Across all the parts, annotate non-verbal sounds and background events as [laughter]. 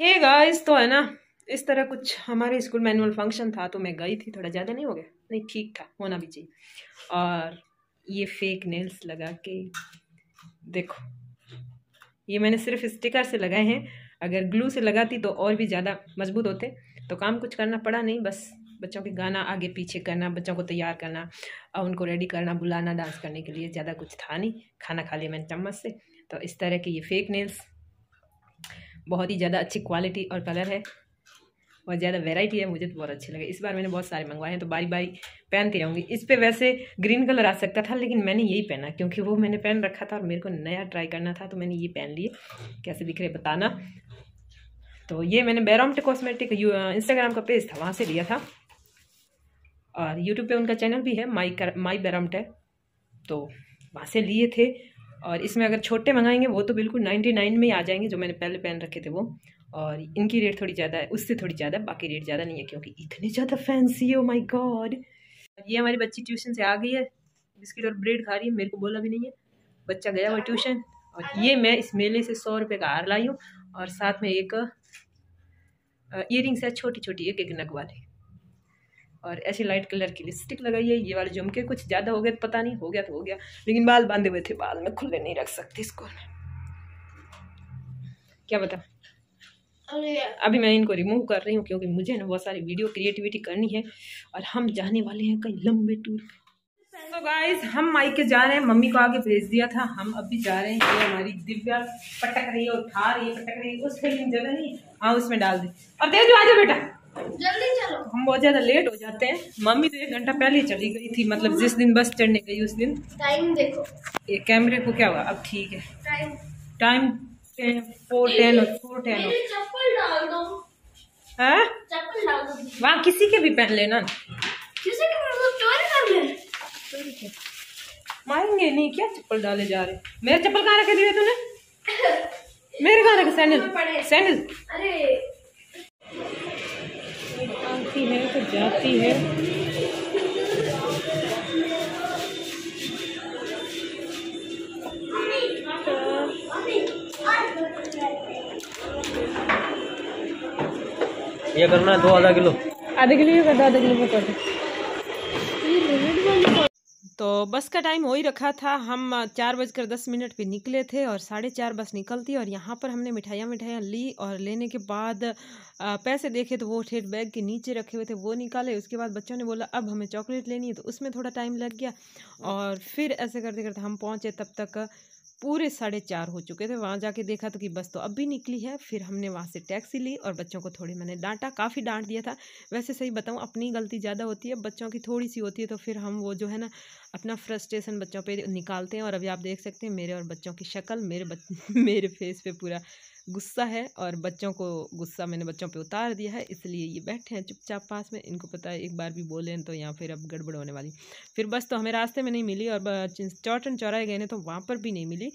Hey guys तो है ना इस तरह कुछ हमारे स्कूल में एनुअल फंक्शन था तो मैं गई थी थोड़ा ज़्यादा नहीं हो गया नहीं ठीक था होना भी चाहिए और ये फेक नेल्स लगा के देखो ये मैंने सिर्फ स्टिकर से लगाए हैं अगर ग्लू से लगाती तो और भी ज़्यादा मजबूत होते तो काम कुछ करना पड़ा नहीं बस बच्चों के गाना आगे पीछे करना बच्चों को तैयार करना और उनको रेडी करना बुलाना डांस करने के लिए ज़्यादा कुछ था नहीं खाना खा लिया मैंने चम्मच से तो इस तरह के ये फेक नेल्स बहुत ही ज़्यादा अच्छी क्वालिटी और कलर है बहुत ज़्यादा वेराइटी है मुझे तो बहुत अच्छे लगे इस बार मैंने बहुत सारे मंगवाए हैं तो बारी बारी पहनती रहूँगी इस पर वैसे ग्रीन कलर आ सकता था लेकिन मैंने यही पहना क्योंकि वो मैंने पहन रखा था और मेरे को नया ट्राई करना था तो मैंने ये पहन लिए कैसे दिख रहे बताना तो ये मैंने बैरोमटे कॉस्मेटिक इंस्टाग्राम का पेज था वहाँ से लिया था और यूट्यूब पर उनका चैनल भी है माई कर माई बैरामटे तो वहाँ से लिए थे और इसमें अगर छोटे मंगाएंगे वो तो बिल्कुल नाइन्टी नाइन में ही आ जाएंगे जो मैंने पहले पहन रखे थे वो और इनकी रेट थोड़ी ज़्यादा है उससे थोड़ी ज़्यादा बाकी रेट ज़्यादा नहीं है क्योंकि इतने ज़्यादा फैंसी हो माई गॉड ये हमारी बच्ची ट्यूशन से आ गई है बिस्किट और ब्रेड खा रही है मेरे को बोला भी नहीं है बच्चा गया हुआ ट्यूशन और ये मैं इस मेले से सौ रुपये का हार लाई हूँ और साथ में एक रिंग्स है छोटी छोटी एक एक नग वाली और ऐसी लाइट कलर की लिपस्टिक लगाइए ये वाले झुमके कुछ ज़्यादा हो गए तो पता नहीं हो गया तो हो गया लेकिन बाल बांधे हुए थे बाल में खुले नहीं रख सकती इसको क्या बता अभी मैं इनको रिमूव कर रही हूँ क्योंकि मुझे ना बहुत सारी वीडियो क्रिएटिविटी करनी है और हम जाने वाले हैं कहीं लंबे टूर तो गाइस हम माइक के जा रहे हैं मम्मी को आगे भेज दिया था हम अभी जा रहे हैं हमारी दिव्या पटक रही है उठा रही है पटक रही है उस जगह नहीं हाँ उसमें डाल दी और तेज आ जाओ बेटा जल्दी चलो हम बहुत ज़्यादा लेट हो जाते हैं मम्मी तो एक घंटा पहले चली गई थी मतलब जिस दिन बस चढ़ने गई उस दिन टाइम देखो ये कैमरे को क्या हुआ अब ठीक है टाइम टाइम हाँ? वहाँ किसी के भी पहन लेना मारेंगे नहीं क्या चप्पल डाले जा रहे मेरे चप्पल कहाँ रखे दिए तूने [laughs] मेरे कहाँ रखे सैंडल सैंडल अरे है तो जाती है ये करना है दो आधा किलो आधा किलो ये कर दो आधा किलो में कर दो तो बस का टाइम हो ही रखा था हम चार बजकर दस मिनट पे निकले थे और साढ़े चार बस निकलती और यहाँ पर हमने मिठाइयाँ मिठाइयाँ ली और लेने के बाद पैसे देखे तो वो ठेठ बैग के नीचे रखे हुए थे वो निकाले उसके बाद बच्चों ने बोला अब हमें चॉकलेट लेनी है तो उसमें थोड़ा टाइम लग गया और फिर ऐसे करते करते हम पहुँचे तब तक पूरे साढ़े चार हो चुके थे वहाँ जाके देखा तो कि बस तो अब भी निकली है फिर हमने वहाँ से टैक्सी ली और बच्चों को थोड़ी मैंने डांटा काफ़ी डांट दिया था वैसे सही बताऊँ अपनी गलती ज़्यादा होती है बच्चों की थोड़ी सी होती है तो फिर हम वो जो है ना अपना फ्रस्ट्रेशन बच्चों पे निकालते हैं और अभी आप देख सकते हैं मेरे और बच्चों की शक्ल मेरे बच [laughs] मेरे फेस पे पूरा गुस्सा है और बच्चों को गुस्सा मैंने बच्चों पे उतार दिया है इसलिए ये बैठे हैं चुपचाप पास में इनको पता है एक बार भी बोले तो यहाँ फिर अब गड़बड़ होने वाली फिर बस तो हमें रास्ते में नहीं मिली और चौटन चौराहे गए तो वहाँ पर भी नहीं मिली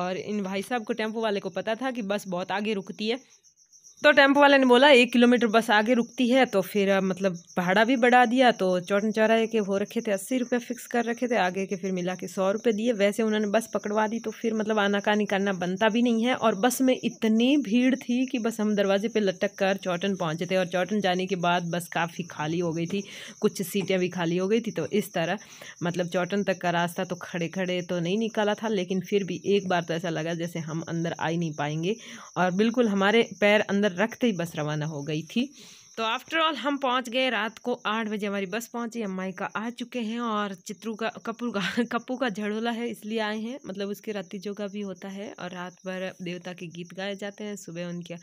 और इन भाई साहब को टेम्पो वाले को पता था कि बस बहुत आगे रुकती है तो टेम्पो वाले ने बोला एक किलोमीटर बस आगे रुकती है तो फिर मतलब भाड़ा भी बढ़ा दिया तो चौटन चौराहे के हो रखे थे अस्सी रुपये फिक्स कर रखे थे आगे के फिर मिला के सौ रुपये दिए वैसे उन्होंने बस पकड़वा दी तो फिर मतलब आनाकानी करना बनता भी नहीं है और बस में इतनी भीड़ थी कि बस हम दरवाजे पर लटक कर चौटन पहुँचे थे और चौटन जाने के बाद बस काफ़ी खाली हो गई थी कुछ सीटें भी खाली हो गई थी तो इस तरह मतलब चौटन तक का रास्ता तो खड़े खड़े तो नहीं निकाला था लेकिन फिर भी एक बार तो ऐसा लगा जैसे हम अंदर आ ही नहीं पाएंगे और बिल्कुल हमारे पैर अंदर अंदर रखते ही बस रवाना हो गई थी तो आफ्टर ऑल हम पहुंच गए रात को आठ बजे हमारी बस पहुंची हम का आ चुके हैं और चित्रू का कपूर का [laughs] कपू का झड़ोला है इसलिए आए हैं मतलब उसके जो का भी होता है और रात भर देवता के गीत गाए जाते हैं सुबह उनके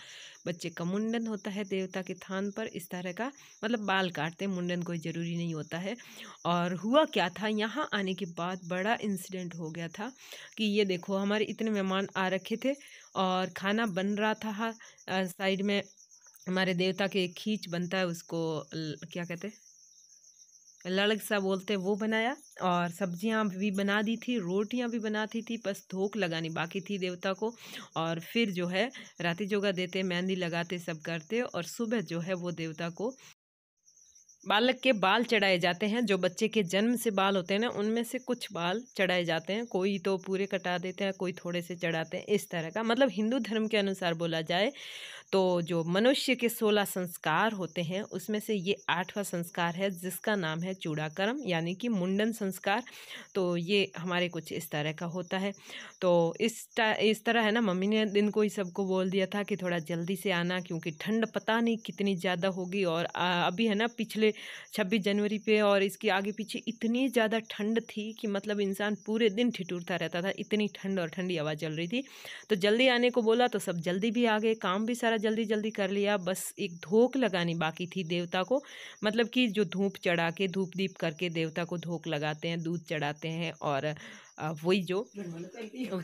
बच्चे का मुंडन होता है देवता के थान पर इस तरह का मतलब बाल काटते मुंडन कोई ज़रूरी नहीं होता है और हुआ क्या था यहाँ आने के बाद बड़ा इंसिडेंट हो गया था कि ये देखो हमारे इतने मेहमान आ रखे थे और खाना बन रहा था साइड में हमारे देवता के खींच बनता है उसको क्या कहते हैं लड़क सा बोलते वो बनाया और सब्जियां भी बना दी थी रोटियां भी बनाती थी बस धोख लगानी बाकी थी देवता को और फिर जो है राति जोगा देते मेहंदी लगाते सब करते और सुबह जो है वो देवता को बालक के बाल चढ़ाए जाते हैं जो बच्चे के जन्म से बाल होते हैं ना उनमें से कुछ बाल चढ़ाए जाते हैं कोई तो पूरे कटा देते हैं कोई थोड़े से चढ़ाते हैं इस तरह का मतलब हिंदू धर्म के अनुसार बोला जाए तो जो मनुष्य के सोलह संस्कार होते हैं उसमें से ये आठवां संस्कार है जिसका नाम है चूड़ाकर्म यानी कि मुंडन संस्कार तो ये हमारे कुछ इस तरह का होता है तो इस इस तरह है ना मम्मी ने दिन को ही सबको बोल दिया था कि थोड़ा जल्दी से आना क्योंकि ठंड पता नहीं कितनी ज़्यादा होगी और अभी है ना पिछले छब्बीस जनवरी पे और इसके आगे पीछे इतनी ज़्यादा ठंड थी कि मतलब इंसान पूरे दिन ठिठुरता रहता था इतनी ठंड और ठंडी हवा चल रही थी तो जल्दी आने को बोला तो सब जल्दी भी आ गए काम भी सारा जल्दी जल्दी कर लिया बस एक धोख लगानी बाकी थी देवता को मतलब कि जो धूप चढ़ा के धूप दीप करके देवता को धोख लगाते हैं दूध चढ़ाते हैं और वही जो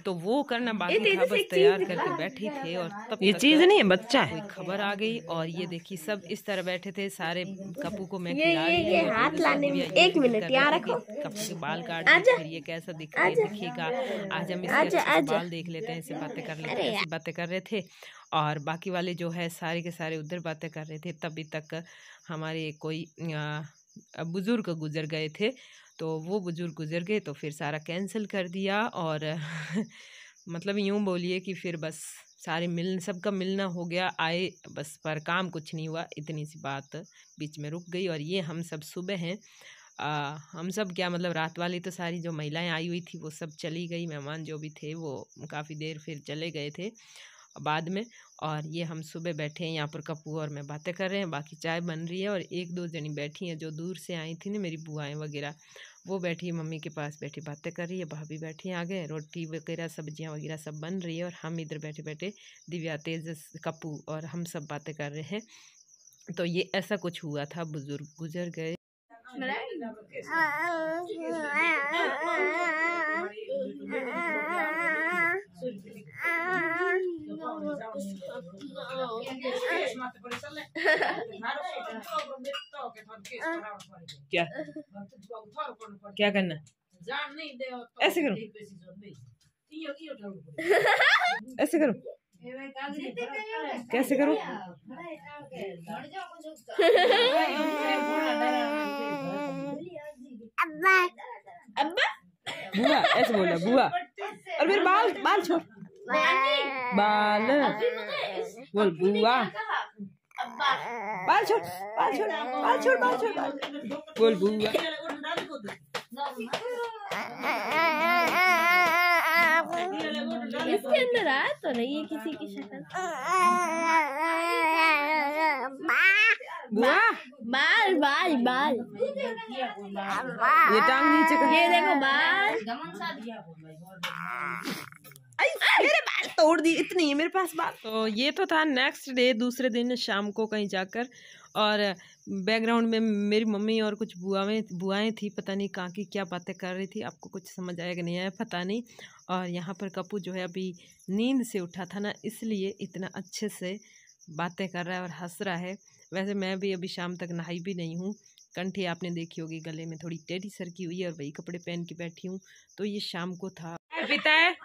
तो वो करना बाकी था बस तैयार करके बैठे थे और तब ये चीज़ नहीं है बच्चा है खबर आ गई और ये देखिए सब इस तरह बैठे थे सारे कपू को मैं ये, ये, ये हाथ लाने में एक मिनट यहाँ रखो कपू के बाल काट फिर ये कैसा दिखाई दिखेगा आज हम इसे बाल देख लेते हैं बातें कर लेते हैं बातें कर रहे थे और बाकी वाले जो है सारे के सारे उधर बातें कर रहे थे तभी तक हमारे कोई बुज़ुर्ग गुजर गए थे तो वो बुज़ुर्ग गुजर गए तो फिर सारा कैंसिल कर दिया और [laughs] मतलब यूँ बोलिए कि फिर बस सारे मिल सबका मिलना हो गया आए बस पर काम कुछ नहीं हुआ इतनी सी बात बीच में रुक गई और ये हम सब सुबह हैं आ, हम सब क्या मतलब रात वाली तो सारी जो महिलाएं आई हुई थी वो सब चली गई मेहमान जो भी थे वो काफ़ी देर फिर चले गए थे बाद में और ये हम सुबह बैठे हैं यहाँ पर कपूर और मैं बातें कर रहे हैं बाकी चाय बन रही है और एक दो जनी बैठी हैं जो दूर से आई थी ना मेरी बुआएँ वगैरह वो बैठी है मम्मी के पास बैठी बातें कर रही है भाभी बैठी आ गए रोटी वगैरह सब्जियाँ वगैरह सब बन रही है और हम इधर बैठे बैठे दिव्या तेजस कपू और हम सब बातें कर रहे हैं तो ये ऐसा कुछ हुआ था बुजुर्ग गुजर गए क्या क्या करना ऐसे करो ऐसे करो कैसे करो अब्बा अब्बा बुआ ऐसे बोला बुआ और मेरे बाल बाल छोड़ बाल बोल बुआ बाल छोड़ बाल छोड़ बाल छोड़ बाल छोड़ बोल बुआ इसके अंदर आया तो नहीं है किसी की शक्ल बाल बाल बाल ये टांग नीचे ये देखो बाल मेरे बाल तोड़ दिए इतनी है मेरे पास बाल तो ये तो था नेक्स्ट डे दूसरे दिन शाम को कहीं जाकर और बैकग्राउंड में मेरी मम्मी और कुछ बुआएं बुआएं थी पता नहीं कहाँ की क्या बातें कर रही थी आपको कुछ समझ आया कि नहीं आया पता नहीं और यहाँ पर कपूर जो है अभी नींद से उठा था ना इसलिए इतना अच्छे से बातें कर रहा है और हंस रहा है वैसे मैं भी अभी शाम तक नहाई भी नहीं हूँ कंठी आपने देखी होगी गले में थोड़ी टेढ़ी सर की हुई है और वही कपड़े पहन के बैठी हूँ तो ये शाम को था बिता है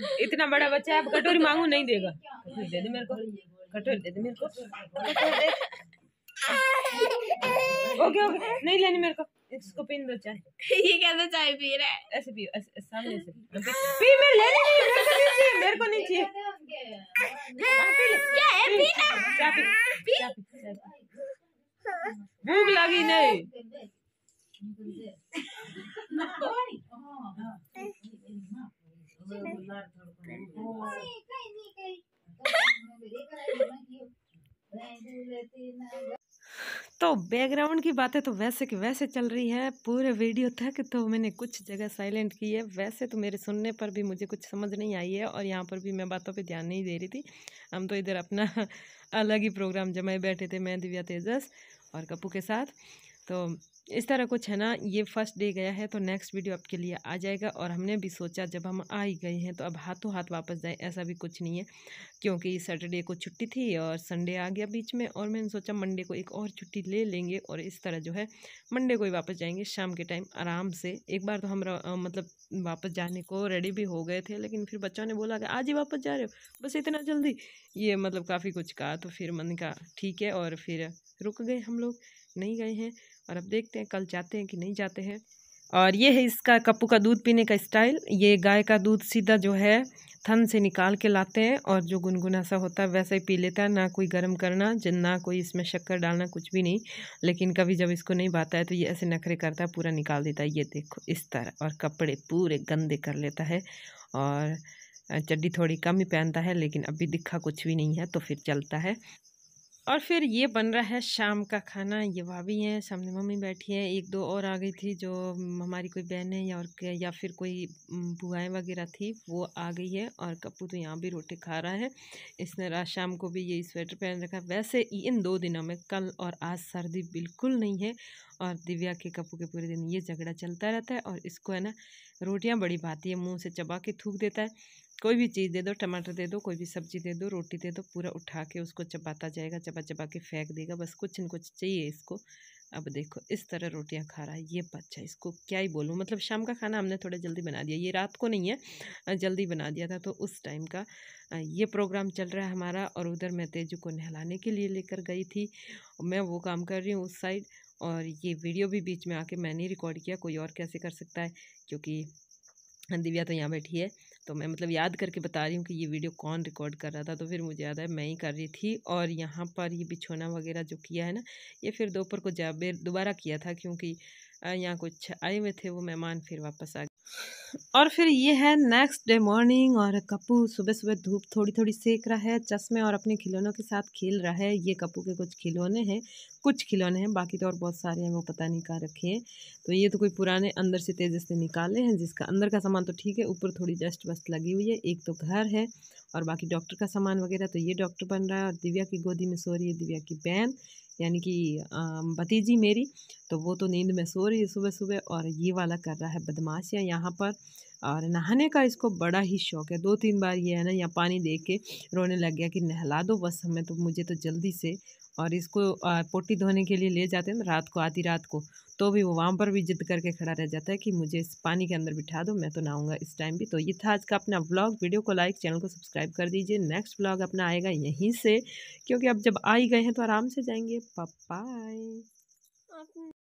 इतना बड़ा बच्चा है कटोरी मांगू नहीं देगा दे दे मेरे को कटोरी दे दे मेरे को ओके ओके नहीं लेनी मेरे को इसको पीन दो चाय ये कैसा चाय पी रहा है ऐसे पियो ऐसे सामने से पी मेरे ले नहीं मेरे को नहीं चाहिए मेरे को नहीं चाहिए क्या है पीना चाय पी चाय पी भूख लगी नहीं तो बैकग्राउंड की बातें तो वैसे कि वैसे चल रही है पूरे वीडियो तक तो मैंने कुछ जगह साइलेंट की है वैसे तो मेरे सुनने पर भी मुझे कुछ समझ नहीं आई है और यहाँ पर भी मैं बातों पे ध्यान नहीं दे रही थी हम तो इधर अपना [laughs] अलग ही प्रोग्राम जमाए बैठे थे मैं दिव्या तेजस और कपू के साथ तो इस तरह कुछ है ना ये फर्स्ट डे गया है तो नेक्स्ट वीडियो आपके लिए आ जाएगा और हमने भी सोचा जब हम आ ही गए हैं तो अब हाथों हाथ वापस जाए ऐसा भी कुछ नहीं है क्योंकि सैटरडे को छुट्टी थी और संडे आ गया बीच में और मैंने सोचा मंडे को एक और छुट्टी ले लेंगे और इस तरह जो है मंडे को ही वापस जाएंगे शाम के टाइम आराम से एक बार तो हम मतलब वापस जाने को रेडी भी हो गए थे लेकिन फिर बच्चों ने बोला कि आज ही वापस जा रहे हो बस इतना जल्दी ये मतलब काफ़ी कुछ कहा तो फिर मन का ठीक है और फिर रुक गए हम लोग नहीं गए हैं और अब देखते हैं कल जाते हैं कि नहीं जाते हैं और ये है इसका कप्पू का दूध पीने का स्टाइल ये गाय का दूध सीधा जो है थन से निकाल के लाते हैं और जो गुनगुना सा होता है वैसे ही पी लेता है ना कोई गर्म करना ना कोई इसमें शक्कर डालना कुछ भी नहीं लेकिन कभी जब इसको नहीं पाता है तो ये ऐसे नखरे करता है पूरा निकाल देता है ये देखो इस तरह और कपड़े पूरे गंदे कर लेता है और चड्डी थोड़ी कम ही पहनता है लेकिन अभी दिखा कुछ भी नहीं है तो फिर चलता है और फिर ये बन रहा है शाम का खाना ये भाभी हैं सामने मम्मी बैठी है एक दो और आ गई थी जो हमारी कोई बहन है या और या फिर कोई बुआएँ वगैरह थी वो आ गई है और कप्पू तो यहाँ भी रोटी खा रहा है इसने रात शाम को भी यही स्वेटर पहन रखा वैसे इन दो दिनों में कल और आज सर्दी बिल्कुल नहीं है और दिव्या के कप्पू के पूरे दिन ये झगड़ा चलता रहता है और इसको है ना रोटियाँ बड़ी भाती है मुँह से चबा के थूक देता है कोई भी चीज़ दे दो टमाटर दे दो कोई भी सब्ज़ी दे दो रोटी दे दो पूरा उठा के उसको चबाता जाएगा चबा चबा के फेंक देगा बस कुछ न कुछ चाहिए इसको अब देखो इस तरह रोटियां खा रहा है ये बच्चा इसको क्या ही बोलूँ मतलब शाम का खाना हमने थोड़ा जल्दी बना दिया ये रात को नहीं है जल्दी बना दिया था तो उस टाइम का ये प्रोग्राम चल रहा है हमारा और उधर मैं तेजू को नहलाने के लिए लेकर गई थी मैं वो काम कर रही हूँ उस साइड और ये वीडियो भी बीच में आके मैंने रिकॉर्ड किया कोई और कैसे कर सकता है क्योंकि दिव्या तो यहाँ बैठी है तो मैं मतलब याद करके बता रही हूँ कि ये वीडियो कौन रिकॉर्ड कर रहा था तो फिर मुझे याद है मैं ही कर रही थी और यहाँ पर ये बिछोना वगैरह जो किया है ना ये फिर दोपहर को जाबेर दोबारा किया था क्योंकि यहाँ कुछ आए हुए थे वो मेहमान फिर वापस आ और फिर ये है नेक्स्ट डे मॉर्निंग और कपू सुबह सुबह धूप थोड़ी थोड़ी सेक रहा है चश्मे और अपने खिलौनों के साथ खेल रहा है ये कपू के कुछ खिलौने हैं कुछ खिलौने हैं बाकी तो और बहुत सारे हैं वो पता नहीं कहाँ रखे हैं तो ये तो कोई पुराने अंदर से तेज़ी से निकाले हैं जिसका अंदर का सामान तो ठीक है ऊपर थोड़ी जस्ट वस्ट लगी हुई है एक तो घर है और बाकी डॉक्टर का सामान वगैरह तो ये डॉक्टर बन रहा है और दिव्या की गोदी में सो रही है दिव्या की बहन यानी कि भतीजी मेरी तो वो तो नींद में सो रही है सुबह सुबह और ये वाला कर रहा है बदमाशियाँ यहाँ पर और नहाने का इसको बड़ा ही शौक है दो तीन बार ये है ना यहाँ पानी देख के रोने लग गया कि नहला दो बस हमें तो मुझे तो जल्दी से और इसको पोटी धोने के लिए ले जाते हैं रात को आधी रात को तो भी वो वहाँ पर भी जिद करके खड़ा रह जाता है कि मुझे इस पानी के अंदर बिठा दो मैं तो नहाऊंगा इस टाइम भी तो ये था आज का अपना ब्लॉग वीडियो को लाइक चैनल को सब्सक्राइब कर दीजिए नेक्स्ट ब्लॉग अपना आएगा यहीं से क्योंकि अब जब आ ही गए हैं तो आराम से जाएंगे पप्पा